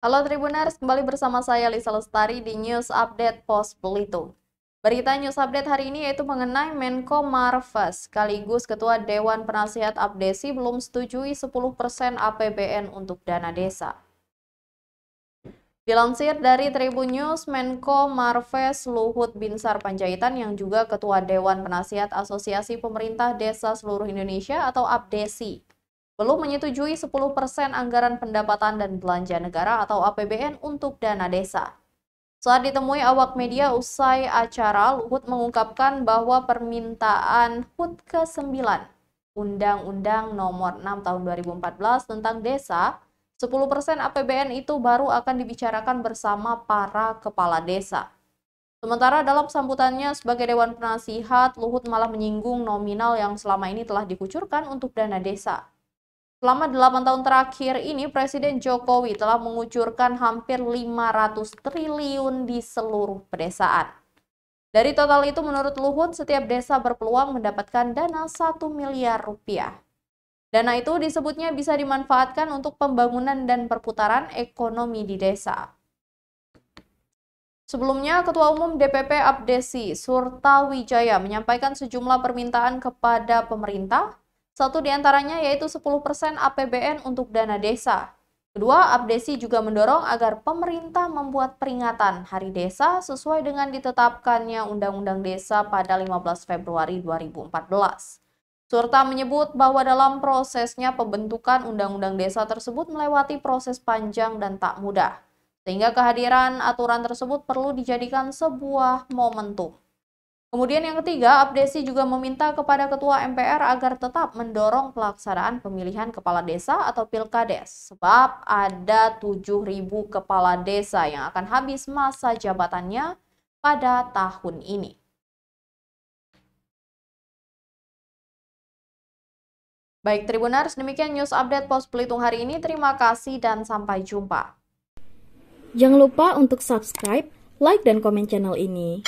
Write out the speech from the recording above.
Halo Tribuners, kembali bersama saya Lisa Lestari di News Update Pos Belitung. Berita News Update hari ini yaitu mengenai Menko Marves, sekaligus Ketua Dewan Penasihat Abdesi belum setujui 10% APBN untuk dana desa. Dilansir dari Tribun News, Menko Marves Luhut Binsar Panjaitan yang juga Ketua Dewan Penasihat Asosiasi Pemerintah Desa Seluruh Indonesia atau APDESI belum menyetujui 10% anggaran pendapatan dan belanja negara atau APBN untuk dana desa. Saat ditemui awak media usai acara, Luhut mengungkapkan bahwa permintaan HUT ke-9 Undang-Undang Nomor 6 Tahun 2014 tentang Desa, 10% APBN itu baru akan dibicarakan bersama para kepala desa. Sementara dalam sambutannya sebagai Dewan Penasihat, Luhut malah menyinggung nominal yang selama ini telah dikucurkan untuk dana desa. Selama 8 tahun terakhir ini, Presiden Jokowi telah mengucurkan hampir 500 triliun di seluruh pedesaan. Dari total itu, menurut Luhut, setiap desa berpeluang mendapatkan dana 1 miliar rupiah. Dana itu disebutnya bisa dimanfaatkan untuk pembangunan dan perputaran ekonomi di desa. Sebelumnya, Ketua Umum DPP Abdesi Surtawijaya menyampaikan sejumlah permintaan kepada pemerintah satu diantaranya yaitu 10% APBN untuk dana desa. Kedua, Abdesi juga mendorong agar pemerintah membuat peringatan Hari Desa sesuai dengan ditetapkannya Undang-Undang Desa pada 15 Februari 2014. Surta menyebut bahwa dalam prosesnya pembentukan Undang-Undang Desa tersebut melewati proses panjang dan tak mudah, sehingga kehadiran aturan tersebut perlu dijadikan sebuah momentum. Kemudian yang ketiga, Abdesi juga meminta kepada Ketua MPR agar tetap mendorong pelaksanaan pemilihan kepala desa atau pilkades, sebab ada 7.000 kepala desa yang akan habis masa jabatannya pada tahun ini. Baik Tribunars, demikian news update Pos pelitung hari ini. Terima kasih dan sampai jumpa. Jangan lupa untuk subscribe, like, dan komen channel ini.